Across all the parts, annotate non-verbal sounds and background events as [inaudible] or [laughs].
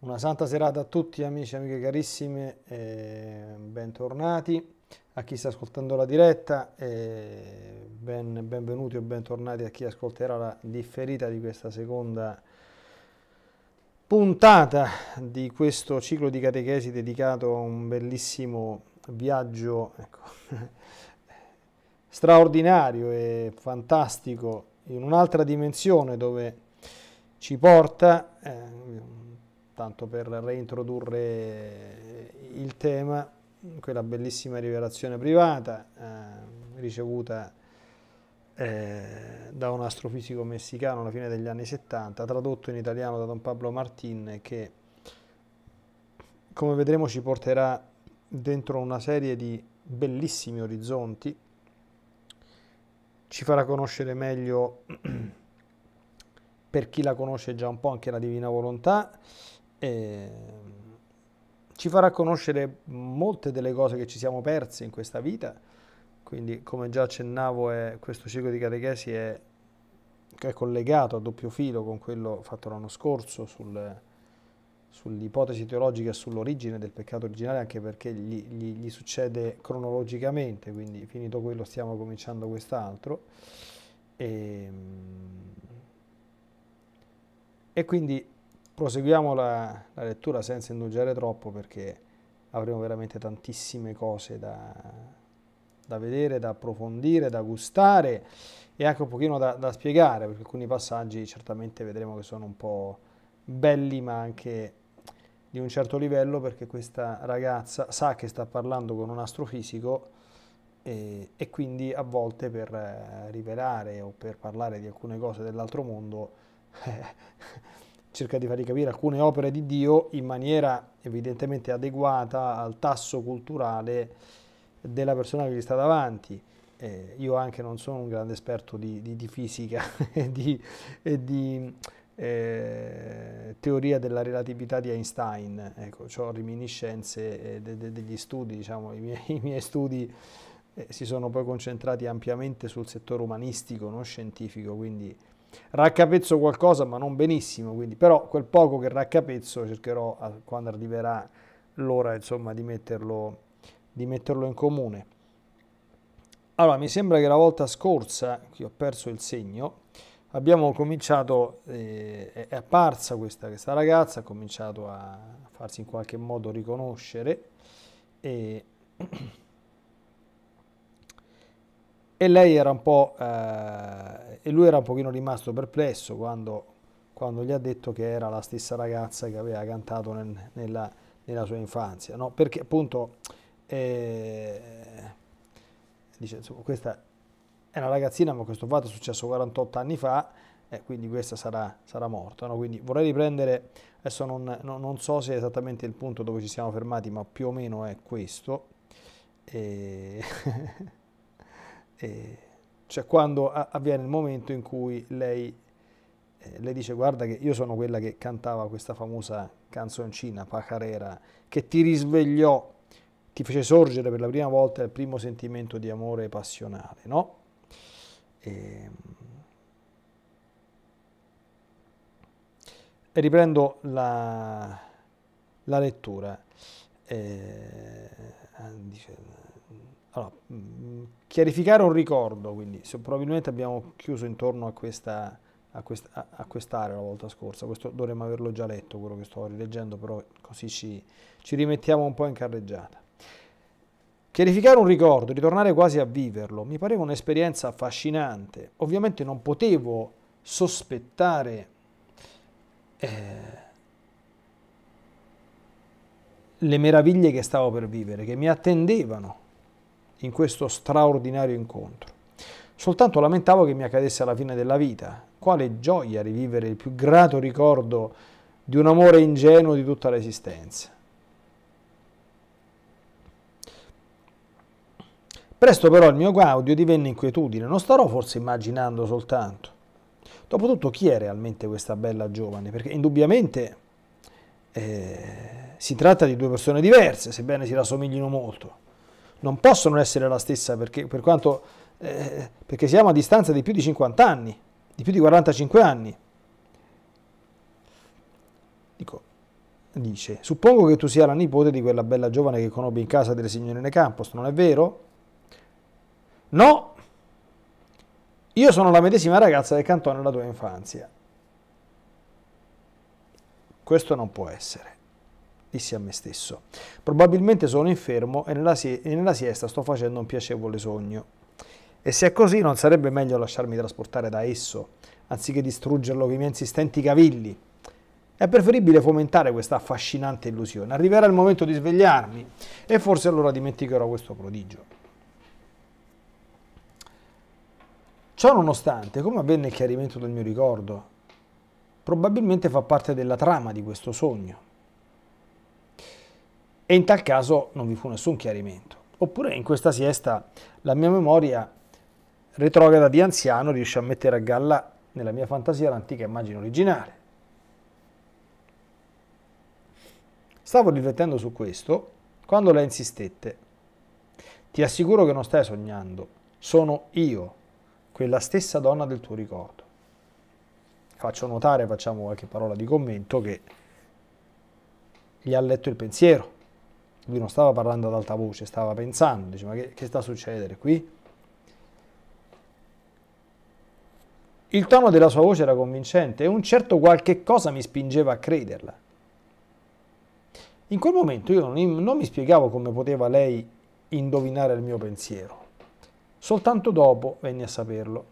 Una santa serata a tutti amici e amiche carissime, eh, bentornati. A chi sta ascoltando la diretta, eh, ben, benvenuti o bentornati a chi ascolterà la differita di questa seconda puntata di questo ciclo di catechesi dedicato a un bellissimo viaggio ecco, [laughs] straordinario e fantastico in un'altra dimensione dove ci porta... Eh, tanto per reintrodurre eh, il tema, quella bellissima rivelazione privata eh, ricevuta eh, da un astrofisico messicano alla fine degli anni 70, tradotto in italiano da Don Pablo Martin, che come vedremo ci porterà dentro una serie di bellissimi orizzonti, ci farà conoscere meglio [clears throat] per chi la conosce già un po' anche la Divina Volontà eh, ci farà conoscere molte delle cose che ci siamo persi in questa vita, quindi come già accennavo è, questo ciclo di catechesi è, è, collegato a doppio filo con quello fatto l'anno scorso sul, sull'ipotesi teologica e sull'origine del peccato originale, anche perché gli, gli, gli succede cronologicamente, quindi finito quello stiamo cominciando quest'altro. E, ehm, e quindi Proseguiamo la, la lettura senza indugiare troppo perché avremo veramente tantissime cose da, da vedere, da approfondire, da gustare e anche un pochino da, da, spiegare, perché alcuni passaggi certamente vedremo che sono un po' belli, ma anche di un certo livello, perché questa ragazza sa che sta parlando con un astrofisico e, e quindi a volte per eh, rivelare o per parlare di alcune cose dell'altro mondo [laughs] eh, cerca di fargli capire alcune opere di Dio in maniera evidentemente adeguata al tasso culturale della persona che gli sta davanti. Eh, io anche non sono un grande esperto di, di, di fisica [laughs] e di, e di eh, teoria della relatività di Einstein, ecco, ho reminiscenze eh, de, de, degli studi, diciamo, i miei, [laughs] i miei studi eh, si sono poi concentrati ampiamente sul settore umanistico, non scientifico, quindi Raccapezzo qualcosa, ma non benissimo, quindi però quel poco che raccapezzo cercherò a, quando arriverà l'ora insomma di metterlo, di metterlo in comune. Allora, mi sembra che la volta scorsa, che ho perso il segno, abbiamo cominciato, eh, è apparsa questa, questa, ragazza, ha cominciato a farsi in qualche modo riconoscere e [clears throat] e lei era un po' eh, e lui era un pochino rimasto perplesso quando, quando, gli ha detto che era la stessa ragazza che aveva cantato nel, nella, nella, sua infanzia no? perché appunto eh, dice, insomma, questa è una ragazzina ma questo fatto è successo 48 anni fa eh, quindi questa sarà, sarà morta. No? Quindi vorrei riprendere, adesso non, non, non, so se è esattamente il punto dove ci siamo fermati, ma più o meno è questo. E... [laughs] eh, cioè quando avviene il momento in cui lei, eh, lei, dice guarda che io sono quella che cantava questa famosa canzoncina Pacarera che ti risvegliò, ti fece sorgere per la prima volta il primo sentimento di amore passionale, no? E, e riprendo la, la lettura. Eh, dice, allora, mm, chiarificare un ricordo, quindi so, probabilmente abbiamo chiuso intorno a questa a, quest, a quest'area la volta scorsa, questo dovremmo averlo già letto, quello che sto rileggendo, però così ci, ci rimettiamo un po' in carreggiata. Chiarificare un ricordo, ritornare quasi a viverlo, mi pareva un'esperienza affascinante. Ovviamente non potevo sospettare eh, le meraviglie che stavo per vivere, che mi attendevano in questo straordinario incontro. Soltanto lamentavo che mi accadesse alla fine della vita. Quale gioia rivivere il più grato ricordo di un amore ingenuo di tutta l'esistenza. Presto però il mio Gaudio divenne inquietudine, non starò forse immaginando soltanto. Dopotutto chi è realmente questa bella giovane? Perché indubbiamente eh, si tratta di due persone diverse, sebbene si rassomiglino molto non possono essere la stessa perché, per quanto, eh, perché siamo a distanza di più di 50 anni, di più di 45 anni. Dico, dice, suppongo che tu sia la nipote di quella bella giovane che conobbi in casa delle signorine Campos, non è vero? No, io sono la medesima ragazza del cantone della tua infanzia. Questo non può essere disse a me stesso. Probabilmente sono infermo e nella, si- nella siesta sto facendo un piacevole sogno. E se è così non sarebbe meglio lasciarmi trasportare da esso, anziché distruggerlo con i miei insistenti cavilli. È preferibile fomentare questa affascinante illusione. Arriverà il momento di svegliarmi e forse allora dimenticherò questo prodigio. Ciò nonostante, come avvenne il chiarimento del mio ricordo, probabilmente fa parte della trama di questo sogno e in tal caso non vi fu nessun chiarimento. Oppure in questa siesta la mia memoria retrograda di anziano riesce a mettere a galla nella mia fantasia l'antica immagine originale. Stavo riflettendo su questo quando lei insistette. Ti assicuro che non stai sognando, sono io, quella stessa donna del tuo ricordo. Faccio notare, facciamo qualche parola di commento, che gli ha letto il pensiero lui non stava parlando ad alta voce, stava pensando, dice ma che, che sta succedendo qui? Il tono della sua voce era convincente e un certo qualche cosa mi spingeva a crederla. In quel momento io non, non mi spiegavo come poteva lei indovinare il mio pensiero. Soltanto dopo venni a saperlo.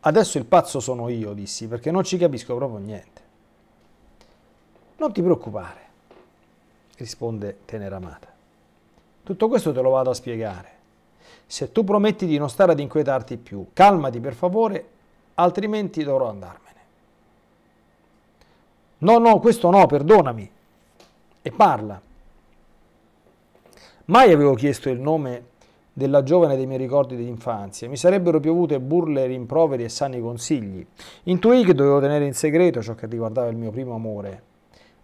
Adesso il pazzo sono io, dissi, perché non ci capisco proprio niente. Non ti preoccupare, risponde Teneramata. Tutto questo te lo vado a spiegare. Se tu prometti di non stare ad inquietarti più, calmati per favore, altrimenti dovrò andarmene. No, no, questo no, perdonami. E parla. Mai avevo chiesto il nome della giovane dei miei ricordi d'infanzia. Mi sarebbero piovute burle, rimproveri e sani consigli. Intuì che dovevo tenere in segreto ciò che riguardava il mio primo amore.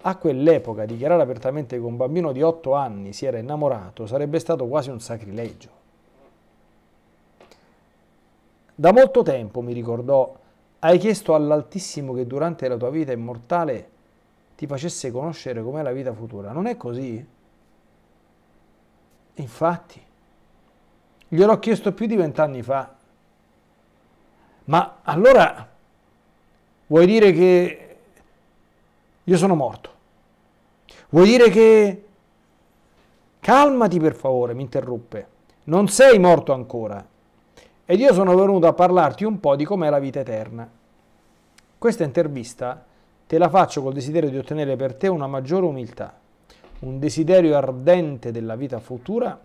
A quell'epoca dichiarare apertamente che un bambino di 8 anni si era innamorato sarebbe stato quasi un sacrilegio. Da molto tempo, mi ricordò, hai chiesto all'Altissimo che durante la tua vita immortale ti facesse conoscere com'è la vita futura. Non è così? Infatti, gliel'ho chiesto più di vent'anni fa. Ma allora vuoi dire che io sono morto. Vuol dire che... Calmati per favore, mi interruppe. Non sei morto ancora. Ed io sono venuto a parlarti un po' di com'è la vita eterna. Questa intervista te la faccio col desiderio di ottenere per te una maggiore umiltà, un desiderio ardente della vita futura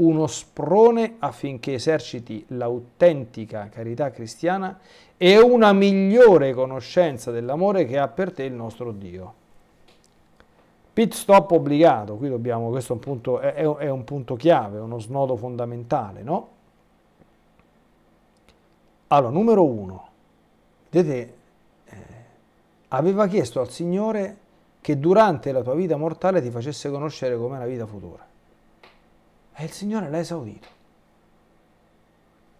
uno sprone affinché eserciti l'autentica carità cristiana e una migliore conoscenza dell'amore che ha per te il nostro Dio. Pit stop obbligato, qui dobbiamo, questo è un punto, è, è un punto chiave, uno snodo fondamentale, no? Allora, numero uno, vedete, eh, aveva chiesto al Signore che durante la tua vita mortale ti facesse conoscere com'è la vita futura. E il Signore l'ha esaudito.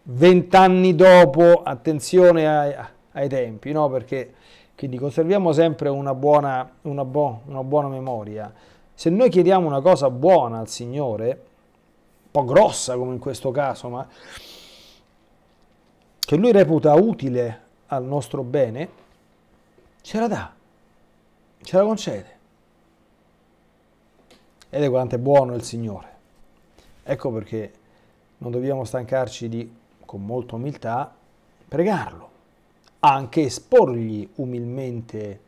Vent'anni dopo, attenzione ai, ai tempi, no? Perché quindi conserviamo sempre una buona, una, bo, una buona, memoria. Se noi chiediamo una cosa buona al Signore, un po' grossa come in questo caso, ma che Lui reputa utile al nostro bene, ce la dà, ce la concede. Ed è quanto è buono il Signore. Ecco perché non dobbiamo stancarci di, con molta umiltà, pregarlo, anche esporgli umilmente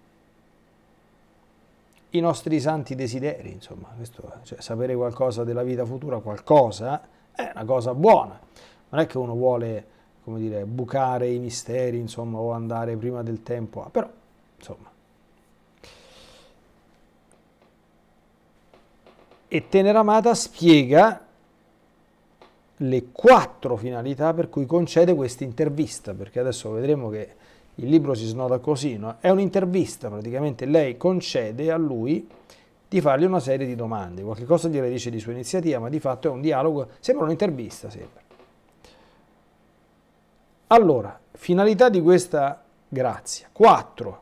i nostri santi desideri, insomma, questo, cioè, sapere qualcosa della vita futura, qualcosa, è una cosa buona. Non è che uno vuole, come dire, bucare i misteri, insomma, o andare prima del tempo, però, insomma. E Teneramata spiega le quattro finalità per cui concede questa intervista, perché adesso vedremo che il libro si snoda così, no? è un'intervista praticamente, lei concede a lui di fargli una serie di domande, qualche cosa gliela dice di sua iniziativa, ma di fatto è un dialogo, sembra un'intervista, sempre. Allora, finalità di questa grazia, 4.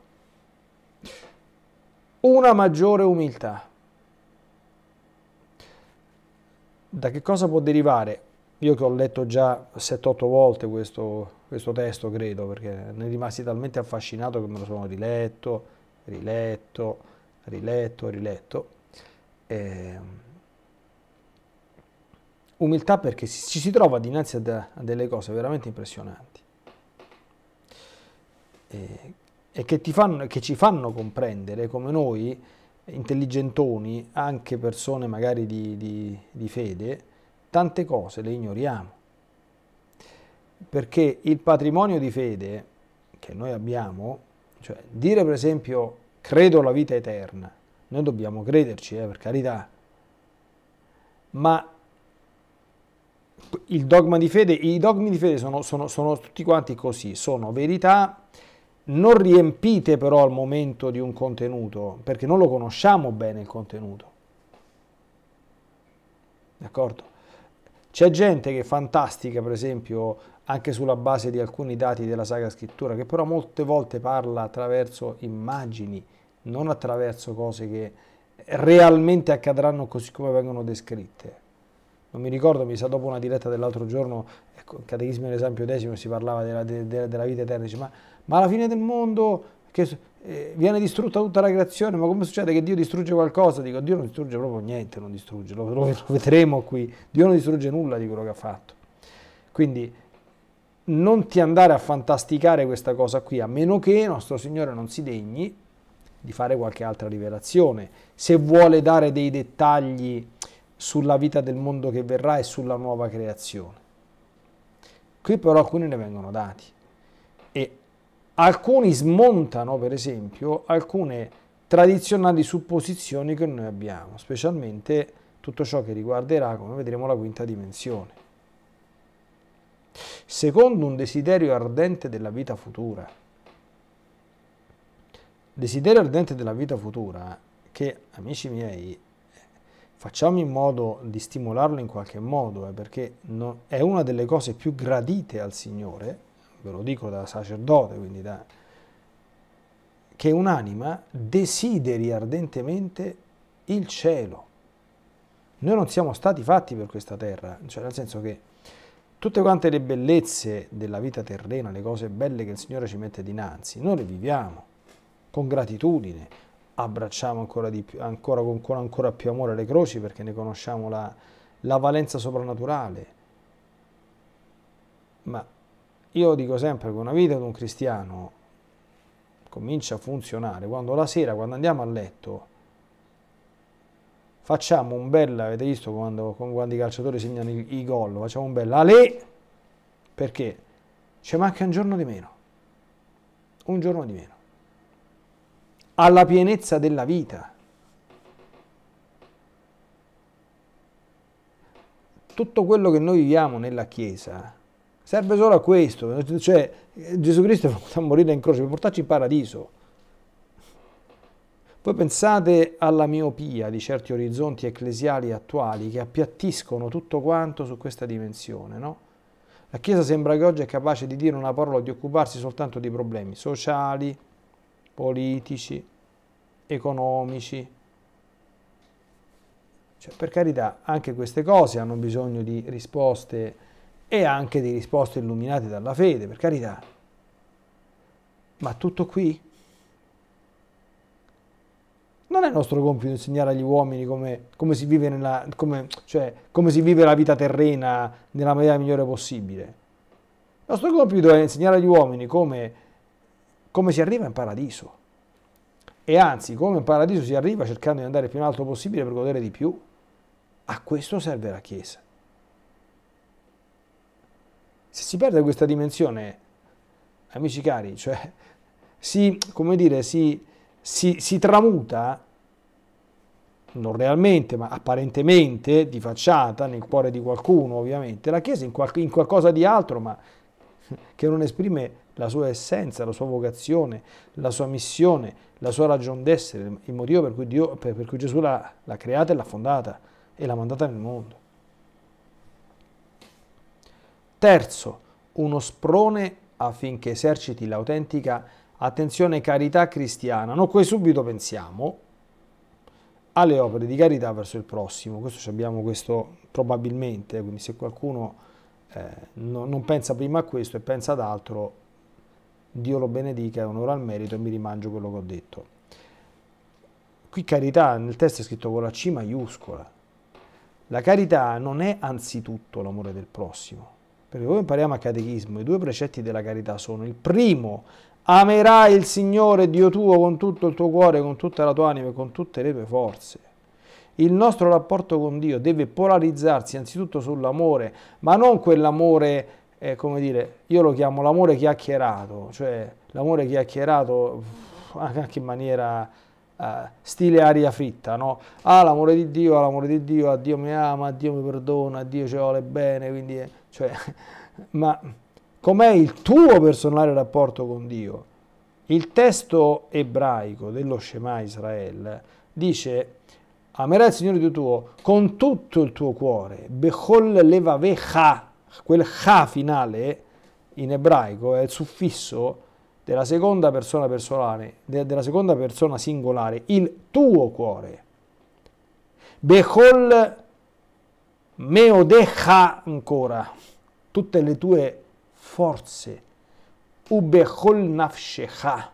Una maggiore umiltà. Da che cosa può derivare io che ho letto già 7-8 volte questo, questo, testo, credo, perché ne rimasi talmente affascinato che me lo sono riletto, riletto, riletto, riletto. E... Ehm, umiltà perché ci si trova dinanzi a, de a delle cose veramente impressionanti e, eh, e che, fanno, che ci fanno comprendere come noi, intelligentoni, anche persone magari di, di, di fede, tante cose le ignoriamo, perché il patrimonio di fede che noi abbiamo, cioè dire per esempio credo alla vita eterna, noi dobbiamo crederci, eh, per carità, ma il dogma di fede, i dogmi di fede sono, sono, sono tutti quanti così, sono verità non riempite però al momento di un contenuto, perché non lo conosciamo bene il contenuto. D'accordo? C'è gente che è fantastica, per esempio, anche sulla base di alcuni dati della Sacra Scrittura, che però molte volte parla attraverso immagini, non attraverso cose che realmente accadranno così come vengono descritte. Non mi ricordo, mi sa dopo una diretta dell'altro giorno, ecco, il Catechismo dell'Esempio Decimo si parlava della, de, della vita eterna, dice, ma, ma alla fine del mondo che eh, viene distrutta tutta la creazione, ma come succede che Dio distrugge qualcosa? Dico, Dio non distrugge proprio niente, non distrugge, lo, lo vedremo qui, Dio non distrugge nulla di quello che ha fatto. Quindi non ti andare a fantasticare questa cosa qui, a meno che nostro Signore non si degni di fare qualche altra rivelazione, se vuole dare dei dettagli sulla vita del mondo che verrà e sulla nuova creazione. Qui però alcuni ne vengono dati e alcuni smontano per esempio alcune tradizionali supposizioni che noi abbiamo, specialmente tutto ciò che riguarderà, come vedremo, la quinta dimensione. Secondo un desiderio ardente della vita futura, desiderio ardente della vita futura che, amici miei, facciamo in modo di stimolarlo in qualche modo, eh, perché no, è una delle cose più gradite al Signore, ve lo dico da sacerdote, quindi da, che un'anima desideri ardentemente il cielo. Noi non siamo stati fatti per questa terra, cioè nel senso che tutte quante le bellezze della vita terrena, le cose belle che il Signore ci mette dinanzi, noi le viviamo con gratitudine, abbracciamo ancora, di più, ancora con, con ancora più amore le croci perché ne conosciamo la, la valenza soprannaturale. Ma io dico sempre che una vita di un cristiano comincia a funzionare quando la sera, quando andiamo a letto, facciamo un bel, avete visto quando, quando i calciatori segnano i, i gol, facciamo un bel Ale, perché ci manca un giorno di meno, un giorno di meno, alla pienezza della vita. Tutto quello che noi viviamo nella Chiesa Serve solo a questo, cioè Gesù Cristo è venuto a morire in croce per portarci in paradiso. Voi pensate alla miopia di certi orizzonti ecclesiali attuali che appiattiscono tutto quanto su questa dimensione, no? La Chiesa sembra che oggi è capace di dire una parola, di occuparsi soltanto di problemi sociali, politici, economici. Cioè, per carità, anche queste cose hanno bisogno di risposte e anche di risposte illuminate dalla fede, per carità. Ma tutto qui? Non è nostro compito insegnare agli uomini come, come, si, vive nella, come, cioè, come si vive la vita terrena nella maniera migliore possibile. Il nostro compito è insegnare agli uomini come, come si arriva in paradiso. E anzi, come in paradiso si arriva cercando di andare più in alto possibile per godere di più. A questo serve la Chiesa. Se si perde questa dimensione, amici cari, cioè, si, come dire, si, si, si tramuta, non realmente, ma apparentemente, di facciata, nel cuore di qualcuno ovviamente, la Chiesa in, qual in qualcosa di altro, ma che non esprime la sua essenza, la sua vocazione, la sua missione, la sua ragione d'essere, il motivo per cui, Dio, per, per cui Gesù l'ha creata e l'ha fondata e l'ha mandata nel mondo. Terzo, uno sprone affinché eserciti l'autentica attenzione carità cristiana. No, qui subito pensiamo alle opere di carità verso il prossimo. Questo abbiamo questo probabilmente, quindi se qualcuno eh, no, non pensa prima a questo e pensa ad altro, Dio lo benedica e onora al merito e mi rimangio quello che ho detto. Qui carità nel testo è scritto con la C maiuscola. La carità non è anzitutto l'amore del prossimo, perché come impariamo a catechismo, i due precetti della carità sono il primo, amerai il Signore Dio tuo con tutto il tuo cuore, con tutta la tua anima e con tutte le tue forze. Il nostro rapporto con Dio deve polarizzarsi anzitutto sull'amore, ma non quell'amore, eh, come dire, io lo chiamo l'amore chiacchierato, cioè l'amore chiacchierato anche in maniera uh, stile aria fritta, no? Ah, l'amore di Dio, l'amore di Dio, a ah, Dio mi ama, a Dio mi perdona, a Dio ci vuole bene, quindi... Eh, cioè, [laughs] ma com'è il tuo personale rapporto con Dio? Il testo ebraico dello Shema Israel dice amerai il Signore Dio tuo con tutto il tuo cuore, bechol levavecha, quel ha finale in ebraico è il suffisso della seconda persona personale, della seconda persona singolare, il tuo cuore. Bechol Meodecha ancora, tutte le tue forze, ubechol nafshecha,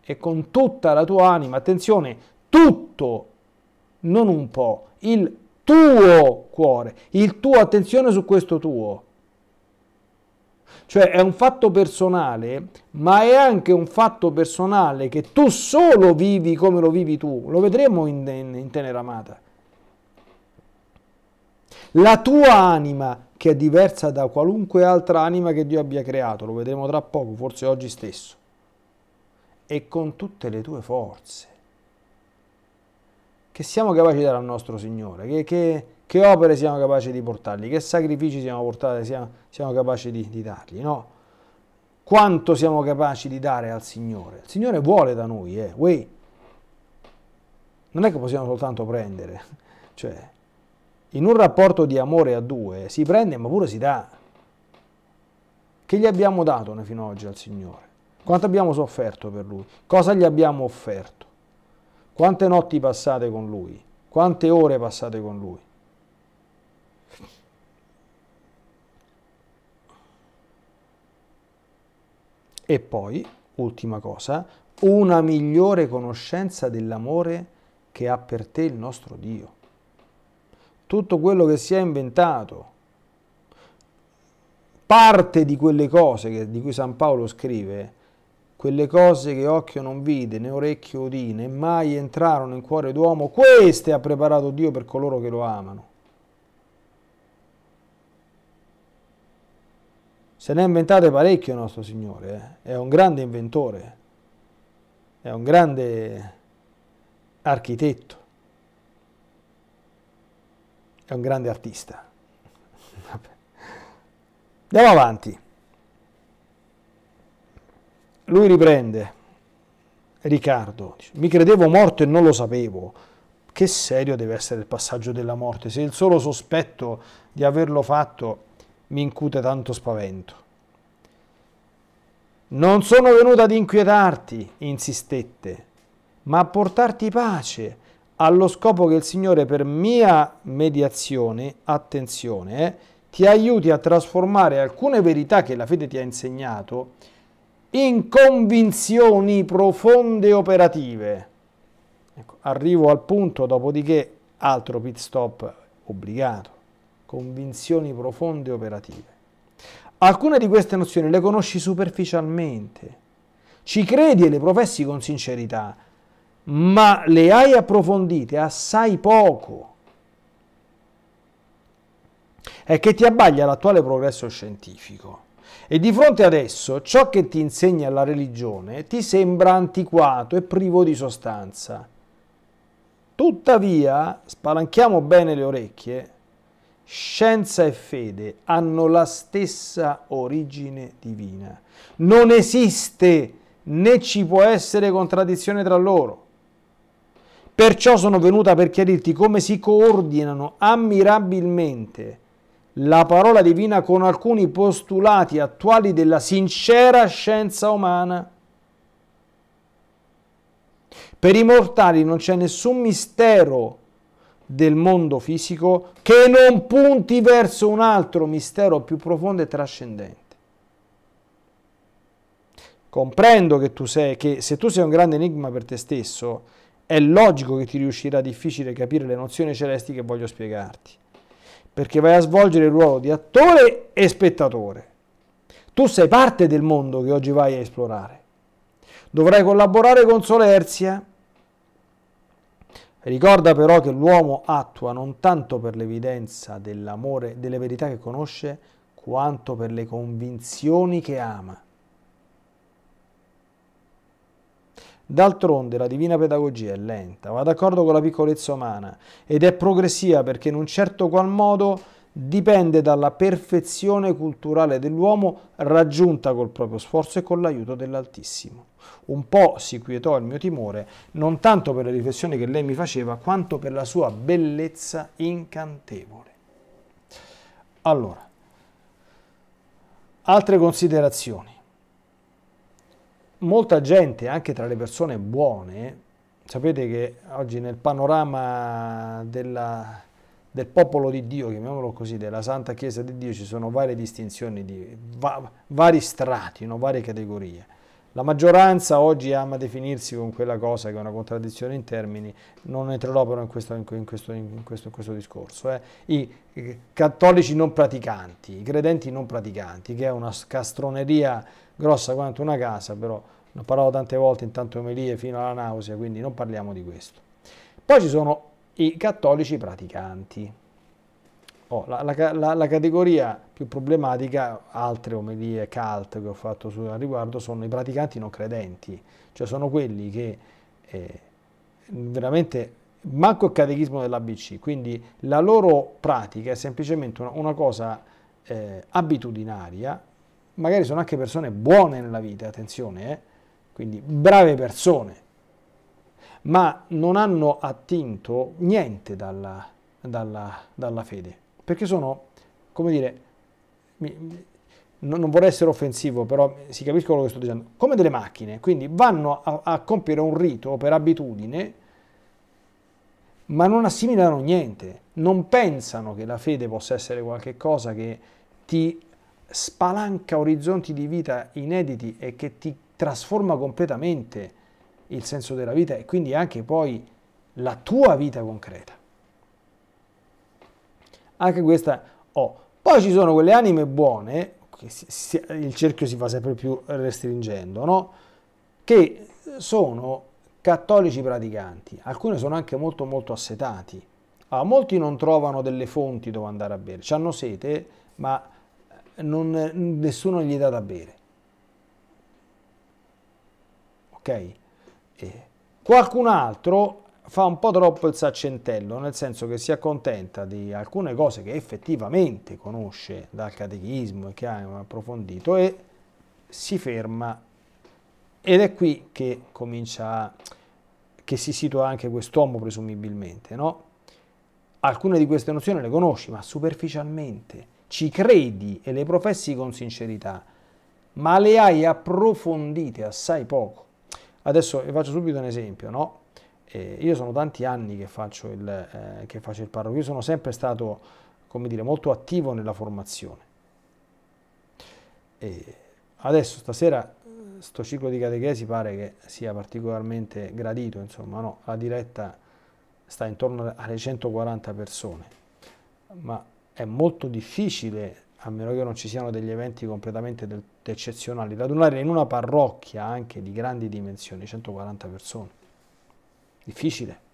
e con tutta la tua anima, attenzione, tutto, non un po', il tuo cuore, il tuo, attenzione su questo tuo. Cioè è un fatto personale, ma è anche un fatto personale che tu solo vivi come lo vivi tu. Lo vedremo in, in, in Tenera Amata la tua anima che è diversa da qualunque altra anima che Dio abbia creato, lo vedremo tra poco, forse oggi stesso, e con tutte le tue forze che siamo capaci di dare al nostro Signore, che, che, che opere siamo capaci di portargli, che sacrifici siamo, portati, siamo, siamo capaci di, di dargli, no? Quanto siamo capaci di dare al Signore? Il Signore vuole da noi, eh, Uè. Non è che possiamo soltanto prendere, [laughs] cioè in un rapporto di amore a due si prende ma pure si dà. Che gli abbiamo dato noi fino ad oggi al Signore? Quanto abbiamo sofferto per Lui? Cosa gli abbiamo offerto? Quante notti passate con Lui? Quante ore passate con Lui? E poi, ultima cosa, una migliore conoscenza dell'amore che ha per te il nostro Dio tutto quello che si è inventato, parte di quelle cose che, di cui San Paolo scrive, quelle cose che occhio non vide, né orecchio udì, né mai entrarono in cuore d'uomo, queste ha preparato Dio per coloro che lo amano. Se ne è inventate parecchio il nostro Signore, eh? è un grande inventore, è un grande architetto è un grande artista. Vabbè. Andiamo avanti. Lui riprende, Riccardo, mi credevo morto e non lo sapevo. Che serio deve essere il passaggio della morte, se il solo sospetto di averlo fatto mi incute tanto spavento. Non sono venuta ad inquietarti, insistette, ma a portarti pace allo scopo che il Signore per mia mediazione, attenzione, eh, ti aiuti a trasformare alcune verità che la fede ti ha insegnato in convinzioni profonde operative. Ecco, arrivo al punto, dopodiché altro pit stop obbligato, convinzioni profonde operative. Alcune di queste nozioni le conosci superficialmente, ci credi e le professi con sincerità, ma le hai approfondite assai poco. È che ti abbaglia l'attuale progresso scientifico. E di fronte ad esso, ciò che ti insegna la religione ti sembra antiquato e privo di sostanza. Tuttavia, spalanchiamo bene le orecchie, scienza e fede hanno la stessa origine divina. Non esiste né ci può essere contraddizione tra loro. Perciò sono venuta per chiarirti come si coordinano ammirabilmente la parola divina con alcuni postulati attuali della sincera scienza umana. Per i mortali non c'è nessun mistero del mondo fisico che non punti verso un altro mistero più profondo e trascendente. Comprendo che tu sei, che se tu sei un grande enigma per te stesso, è logico che ti riuscirà difficile capire le nozioni celesti che voglio spiegarti, perché vai a svolgere il ruolo di attore e spettatore. Tu sei parte del mondo che oggi vai a esplorare. Dovrai collaborare con solerzia. Ricorda però che l'uomo attua non tanto per l'evidenza dell'amore, delle verità che conosce, quanto per le convinzioni che ama. D'altronde la divina pedagogia è lenta, va d'accordo con la piccolezza umana ed è progressiva perché in un certo qual modo dipende dalla perfezione culturale dell'uomo raggiunta col proprio sforzo e con l'aiuto dell'Altissimo. Un po' si quietò il mio timore, non tanto per le riflessioni che lei mi faceva, quanto per la sua bellezza incantevole. Allora, altre considerazioni molta gente, anche tra le persone buone, sapete che oggi nel panorama della, del popolo di Dio, chiamiamolo così, della Santa Chiesa di Dio, ci sono varie distinzioni, di, va, vari strati, no? varie categorie. La maggioranza oggi ama definirsi con quella cosa che è una contraddizione in termini, non entrerò però in questo, in questo, in questo, in questo discorso. Eh. I cattolici non praticanti, i credenti non praticanti, che è una castroneria grossa quanto una casa, però ne ho parlato tante volte in tante omelie fino alla nausea, quindi non parliamo di questo. Poi ci sono i cattolici praticanti Oh, la, la, la, la, categoria più problematica, altre omelie cult che ho fatto su, al riguardo, sono i praticanti non credenti, cioè sono quelli che eh, veramente manco il catechismo dell'ABC, quindi la loro pratica è semplicemente una, una cosa eh, abitudinaria, magari sono anche persone buone nella vita, attenzione, eh? quindi brave persone, ma non hanno attinto niente dalla, dalla, dalla fede perché sono, come dire, mi, non, non, vorrei essere offensivo, però si capisce quello che sto dicendo, come delle macchine, quindi vanno a, a compiere un rito per abitudine, ma non assimilano niente, non pensano che la fede possa essere qualcosa che ti spalanca orizzonti di vita inediti e che ti trasforma completamente il senso della vita e quindi anche poi la tua vita concreta. Anche questa ho. Oh. Poi ci sono quelle anime buone, si, si, il cerchio si fa sempre più restringendo, no? che sono cattolici praticanti, alcune sono anche molto molto assetati. Allora, ah, molti non trovano delle fonti dove andare a bere, hanno sete, ma eh, non, nessuno gli dà da bere. Ok? E qualcun altro fa un po' troppo il saccentello, nel senso che si accontenta di alcune cose che effettivamente conosce dal catechismo e che ha approfondito e si ferma. Ed è qui che comincia, che si situa anche quest'uomo presumibilmente, no? Alcune di queste nozioni le conosci, ma superficialmente, ci credi e le professi con sincerità, ma le hai approfondite assai poco. Adesso vi faccio subito un esempio, no? Eh, io sono tanti anni che faccio, il, eh, che faccio il parroco, io sono sempre stato, come dire, molto attivo nella formazione. E adesso, stasera, sto ciclo di catechesi pare che sia particolarmente gradito, insomma, no, la diretta sta intorno alle 140 persone, ma è molto difficile, a meno che non ci siano degli eventi completamente del, eccezionali, radunare in una parrocchia anche di grandi dimensioni 140 persone difficile.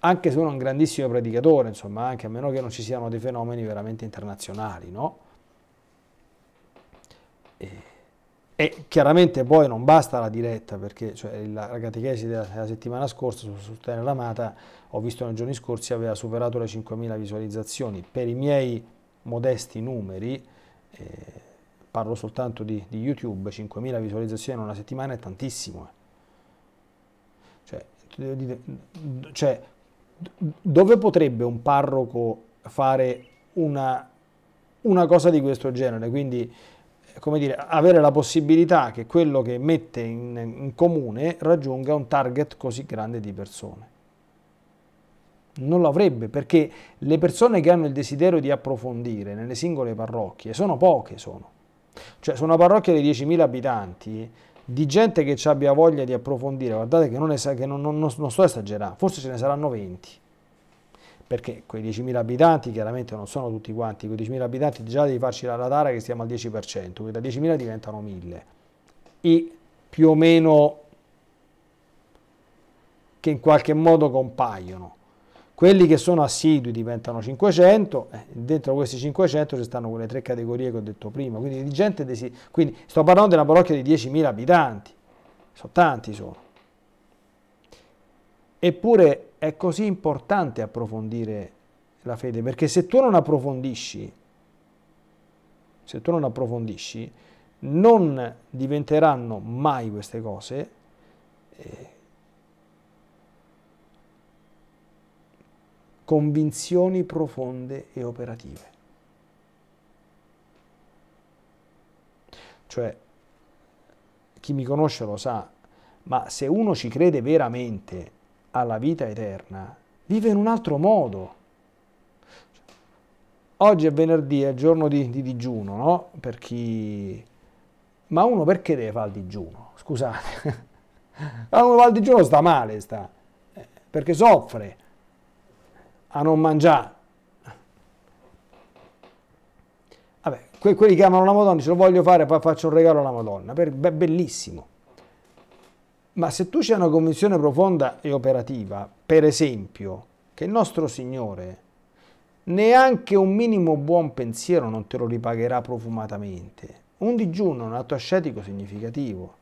Anche se uno è un grandissimo predicatore, insomma, anche a meno che non ci siano dei fenomeni veramente internazionali, no? E, e chiaramente poi non basta la diretta, perché cioè, la, la catechesi della, della, settimana scorsa su, su Tenera Amata, ho visto nei giorni scorsi, aveva superato le 5.000 visualizzazioni. Per i miei modesti numeri, eh, parlo soltanto di, di YouTube, 5.000 visualizzazioni in una settimana è tantissimo. Eh. Eh, cioè, dove potrebbe un parroco fare una, una cosa di questo genere? Quindi, eh, come dire, avere la possibilità che quello che mette in, in, comune raggiunga un target così grande di persone. Non lo avrebbe perché le persone che hanno il desiderio di approfondire nelle singole parrocchie sono poche, sono. Cioè, su una parrocchia di 10.000 abitanti di gente che ci abbia voglia di approfondire, guardate che non, è, che non, non, non sto esagerando, forse ce ne saranno 20, perché quei 10.000 abitanti chiaramente non sono tutti quanti, quei 10.000 abitanti già devi farci la radara che stiamo al 10%, quindi da 10.000 diventano 1.000, i più o meno che in qualche modo compaiono. Quelli che sono assidui diventano 500, eh, dentro questi 500 ci stanno quelle tre categorie che ho detto prima, quindi di gente desi- quindi sto parlando di una parrocchia di 10.000 abitanti, sono tanti sono. Eppure è così importante approfondire la fede, perché se tu non approfondisci, se tu non approfondisci, non diventeranno mai queste cose eh, convinzioni profonde e operative. Cioè, chi mi conosce lo sa, ma se uno ci crede veramente alla vita eterna, vive in un altro modo. Oggi è venerdì, è giorno di, di digiuno, no? Per chi... Ma uno perché deve fare il digiuno? Scusate. [laughs] Ma uno fa il digiuno sta male, sta. Eh, perché soffre a non mangiare. Vabbè, que quelli che amano la Madonna, ce lo voglio fare, poi faccio un regalo alla Madonna, per, beh, bellissimo. Ma se tu c'è una convinzione profonda e operativa, per esempio, che il nostro Signore neanche un minimo buon pensiero non te lo ripagherà profumatamente, un digiuno, è un atto ascetico significativo,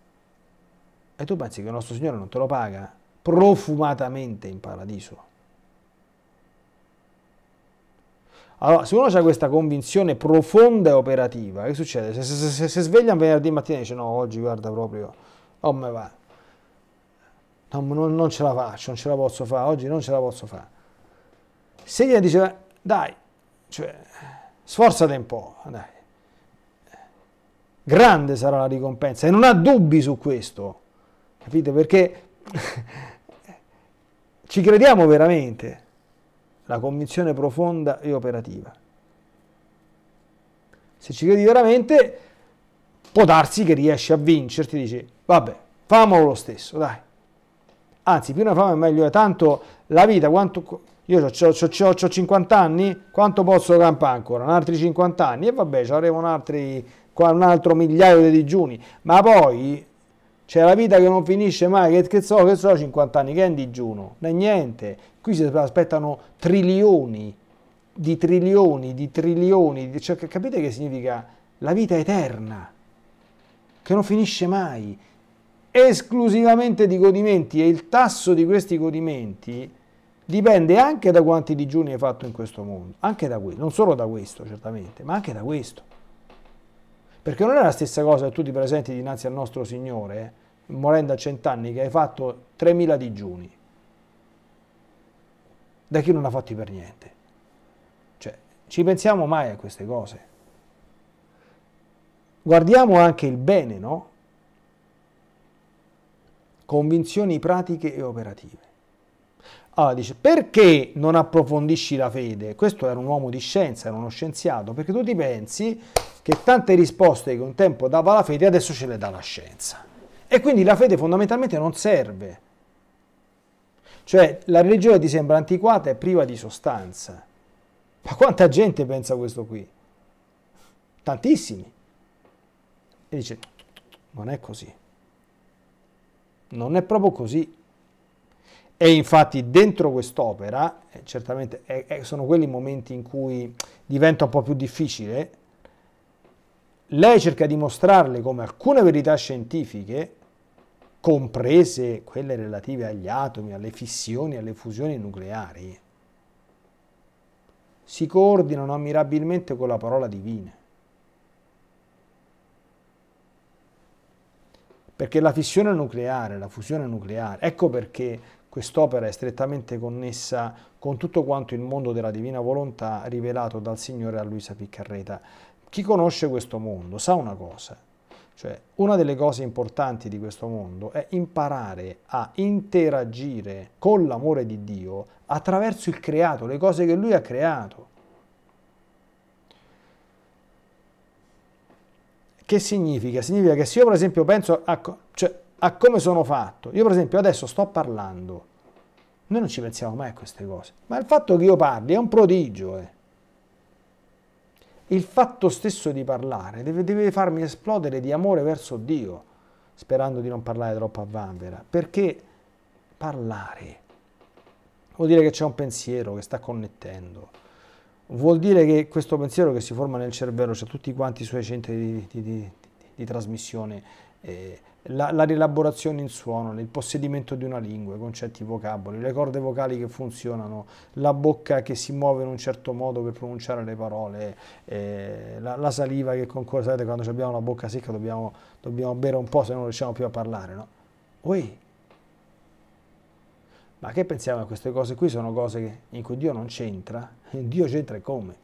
e tu pensi che il nostro Signore non te lo paga profumatamente in paradiso? Allora, se uno ha questa convinzione profonda e operativa, che succede? Se, se, se, se sveglia un venerdì mattina e dice no, oggi guarda proprio, oh me va, non, non, non, ce la faccio, non ce la posso fare, oggi non ce la posso fare. Se gli dice dai, cioè, sforzati un po', dai. grande sarà la ricompensa e non ha dubbi su questo, capite? Perché [laughs] ci crediamo veramente la convinzione profonda e operativa. Se ci credi veramente, può darsi che riesci a vincerti, dici, vabbè, famolo lo stesso, dai. Anzi, più una fama è meglio, è tanto la vita, quanto, io ho 50 anni, quanto posso campare ancora? Un altri 50 anni e vabbè, ci avremo un, altri, un altro migliaio di digiuni, ma poi c'è la vita che non finisce mai, che, che so, che so, 50 anni, che è in digiuno, non è niente. Qui si aspettano trilioni di trilioni, di trilioni, di, cioè, capite che significa la vita eterna, che non finisce mai, esclusivamente di godimenti e il tasso di questi godimenti dipende anche da quanti digiuni hai fatto in questo mondo, anche da questo, non solo da questo certamente, ma anche da questo. Perché non è la stessa cosa che tu ti presenti dinanzi al nostro Signore, morendo a cent'anni, che hai fatto 3.000 digiuni, da chi non ha fatti per niente. Cioè, ci pensiamo mai a queste cose? Guardiamo anche il bene, no? Convinzioni pratiche e operative. Allora dice, perché non approfondisci la fede? Questo era un uomo di scienza, era uno scienziato, perché tu ti pensi che tante risposte che un tempo dava la fede adesso ce le dà la scienza. E quindi la fede fondamentalmente non serve. Cioè la religione ti sembra antiquata e priva di sostanza. Ma quanta gente pensa questo qui? Tantissimi. E dice, non è così. Non è proprio così. E infatti dentro quest'opera, eh, certamente eh, eh, sono quelli i momenti in cui diventa un po' più difficile, lei cerca di mostrarle come alcune verità scientifiche, comprese quelle relative agli atomi, alle fissioni, alle fusioni nucleari, si coordinano ammirabilmente con la parola divina. Perché la fissione nucleare, la fusione nucleare, ecco perché quest'opera è strettamente connessa con tutto quanto il mondo della divina volontà rivelato dal Signore a Luisa Piccarreta chi conosce questo mondo sa una cosa, cioè una delle cose importanti di questo mondo è imparare a interagire con l'amore di Dio attraverso il creato, le cose che lui ha creato. Che significa? Significa che se io per esempio penso a, cioè, a come sono fatto, io per esempio adesso sto parlando, noi non ci pensiamo mai a queste cose, ma il fatto che io parli è un prodigio. Eh il fatto stesso di parlare deve, deve, farmi esplodere di amore verso Dio, sperando di non parlare troppo a vanvera, perché parlare vuol dire che c'è un pensiero che sta connettendo, vuol dire che questo pensiero che si forma nel cervello ha tutti quanti i suoi centri di, di, di, di trasmissione. Eh, la, la rielaborazione in suono, il possedimento di una lingua, i concetti vocaboli, le corde vocali che funzionano, la bocca che si muove in un certo modo per pronunciare le parole, eh, la, la, saliva che concorre, sapete quando abbiamo la bocca secca dobbiamo, dobbiamo bere un po' se non riusciamo più a parlare, no? Ui. Ma che pensiamo a queste cose qui sono cose che, in cui Dio non c'entra? Dio c'entra come?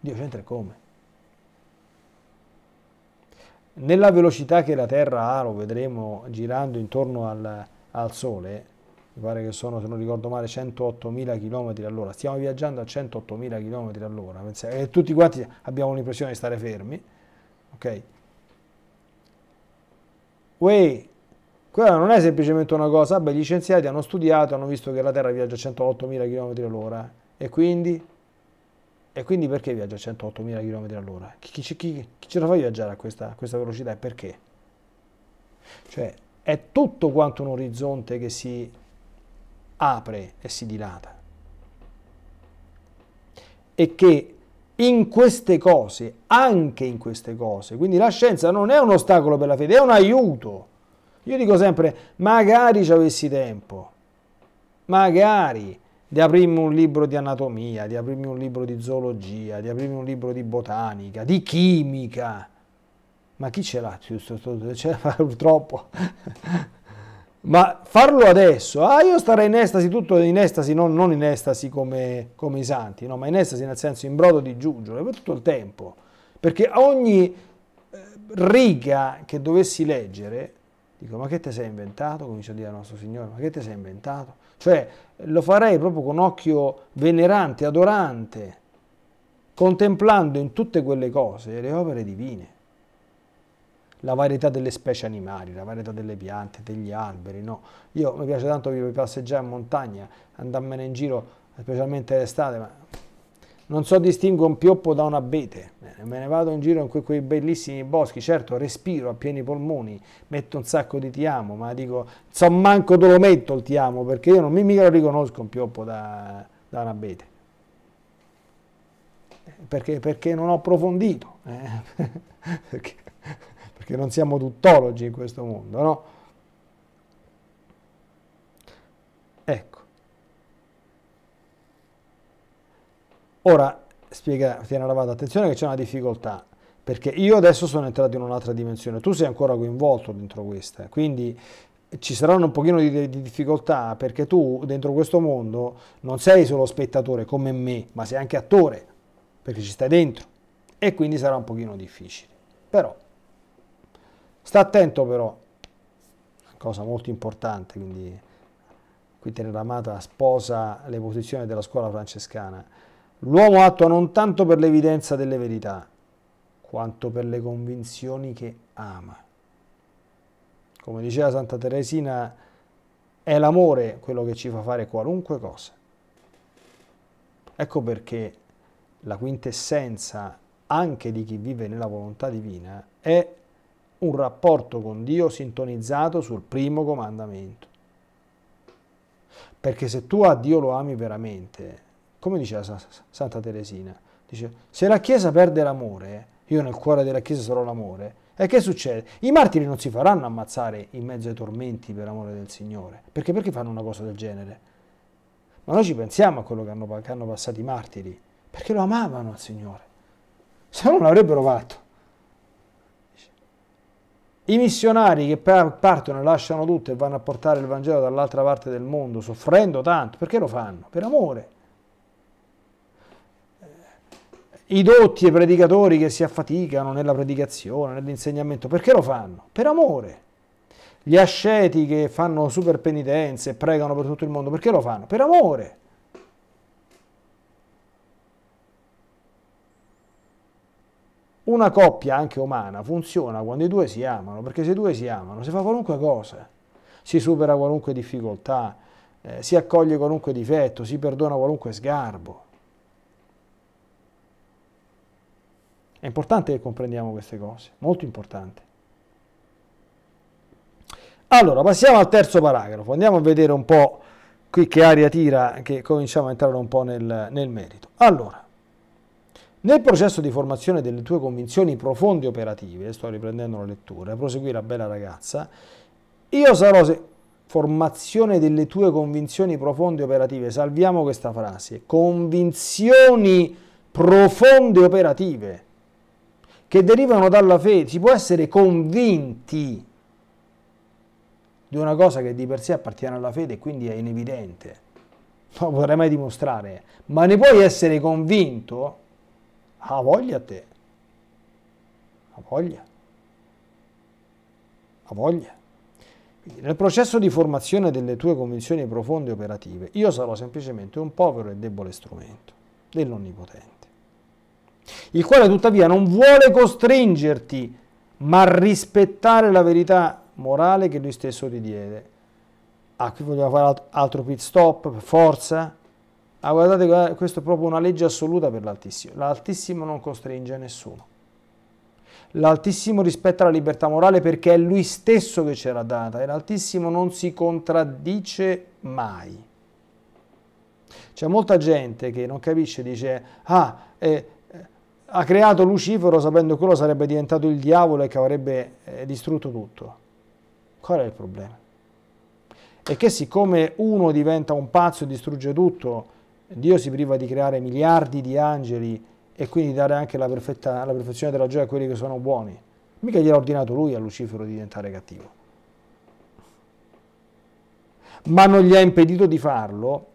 Dio c'entra come? nella velocità che la Terra ha, lo vedremo girando intorno al, al Sole, mi pare che sono, se non ricordo male, 108.000 km all'ora, stiamo viaggiando a 108.000 km all'ora, e eh, tutti quanti abbiamo l'impressione di stare fermi, ok? Uè, quella non è semplicemente una cosa, beh, gli scienziati hanno studiato, hanno visto che la Terra viaggia a 108.000 km all'ora, e quindi e quindi perché viaggia a 108.000 km all'ora? Chi, chi, chi, chi, ce la fa viaggiare a questa, a questa velocità e perché? Cioè è tutto quanto un orizzonte che si apre e si dilata. E che in queste cose, anche in queste cose, quindi la scienza non è un ostacolo per la fede, è un aiuto. Io dico sempre, magari ci avessi tempo, magari di aprirmi un libro di anatomia, di aprirmi un libro di zoologia, di aprirmi un libro di botanica, di chimica. Ma chi ce l'ha? Ce l'ha [laughs] purtroppo. [laughs] Ma farlo adesso, ah io starei in estasi, tutto in estasi, non, non in estasi come, come, i santi, no, ma in estasi nel senso in brodo di giungere, per tutto il tempo, perché ogni eh, riga che dovessi leggere, dico ma che te sei inventato, comincio a dire al nostro Signore, ma che te sei inventato? Cioè lo farei proprio con occhio venerante, adorante, contemplando in tutte quelle cose le opere divine. La varietà delle specie animali, la varietà delle piante, degli alberi, no? Io mi piace tanto passeggiare in montagna, andarmene in giro, specialmente l'estate, ma non so distingo un pioppo da un abete, me ne vado in giro in quei bellissimi boschi, certo respiro a pieni polmoni, metto un sacco di tiamo, ma dico, so manco dove lo metto il tiamo, perché io non mi mica lo riconosco un pioppo da, da un abete, perché, perché non ho approfondito, eh? [laughs] perché, perché non siamo tuttologi in questo mondo, no? Ora, spiega Tiana Ravada, attenzione che c'è una difficoltà, perché io adesso sono entrato in un'altra dimensione, tu sei ancora coinvolto dentro questa, quindi ci saranno un pochino di, di, difficoltà perché tu dentro questo mondo non sei solo spettatore come me, ma sei anche attore, perché ci stai dentro e quindi sarà un pochino difficile. Però, sta attento però, cosa molto importante, quindi qui Teneramata sposa le posizioni della scuola francescana, L'uomo attua non tanto per l'evidenza delle verità, quanto per le convinzioni che ama. Come diceva Santa Teresina, è l'amore quello che ci fa fare qualunque cosa. Ecco perché la quintessenza anche di chi vive nella volontà divina è un rapporto con Dio sintonizzato sul primo comandamento. Perché se tu a Dio lo ami veramente, come diceva Santa Teresina, dice, se la Chiesa perde l'amore, io nel cuore della Chiesa sarò l'amore, e che succede? I martiri non si faranno ammazzare in mezzo ai tormenti per amore del Signore, perché perché fanno una cosa del genere? Ma noi ci pensiamo a quello che hanno, che hanno passato i martiri, perché lo amavano al Signore, se no non l'avrebbero fatto. I missionari che partono e lasciano tutto e vanno a portare il Vangelo dall'altra parte del mondo, soffrendo tanto, perché lo fanno? Per amore. i dotti e i predicatori che si affaticano nella predicazione, nell'insegnamento, perché lo fanno? Per amore. Gli asceti che fanno super penitenze e pregano per tutto il mondo, perché lo fanno? Per amore. Una coppia anche umana funziona quando i due si amano, perché se i due si amano si fa qualunque cosa, si supera qualunque difficoltà, eh, si accoglie qualunque difetto, si perdona qualunque sgarbo. È importante che comprendiamo queste cose, molto importante. Allora, passiamo al terzo paragrafo, andiamo a vedere un po' qui che aria tira, che cominciamo a entrare un po' nel, nel merito. Allora, nel processo di formazione delle tue convinzioni profonde e operative, sto riprendendo la lettura, proseguirà bella ragazza, io sarò se... formazione delle tue convinzioni profonde e operative, salviamo questa frase, convinzioni profonde e operative, che derivano dalla fede, si può essere convinti di una cosa che di per sé appartiene alla fede e quindi è inevidente, non lo potrai mai dimostrare, ma ne puoi essere convinto? Ha ah, voglia te, ha voglia, ha ah, voglia. Nel processo di formazione delle tue convinzioni profonde e operative, io sarò semplicemente un povero e debole strumento dell'Onnipotente il quale tuttavia non vuole costringerti, ma rispettare la verità morale che lui stesso ti diede. Ah, qui vogliamo fare altro pit stop, per forza? Ah, guardate, guardate, questa è proprio una legge assoluta per l'Altissimo. L'Altissimo non costringe nessuno. L'Altissimo rispetta la libertà morale perché è lui stesso che ce l'ha data e l'Altissimo non si contraddice mai. C'è molta gente che non capisce, dice, ah, eh, ha creato Lucifero sapendo che quello sarebbe diventato il diavolo e che avrebbe eh, distrutto tutto. Qual è il problema? È che siccome uno diventa un pazzo e distrugge tutto, Dio si priva di creare miliardi di angeli e quindi dare anche la, perfetta, la perfezione della gioia a quelli che sono buoni. Mica gli ha ordinato lui a Lucifero di diventare cattivo. Ma non gli ha impedito di farlo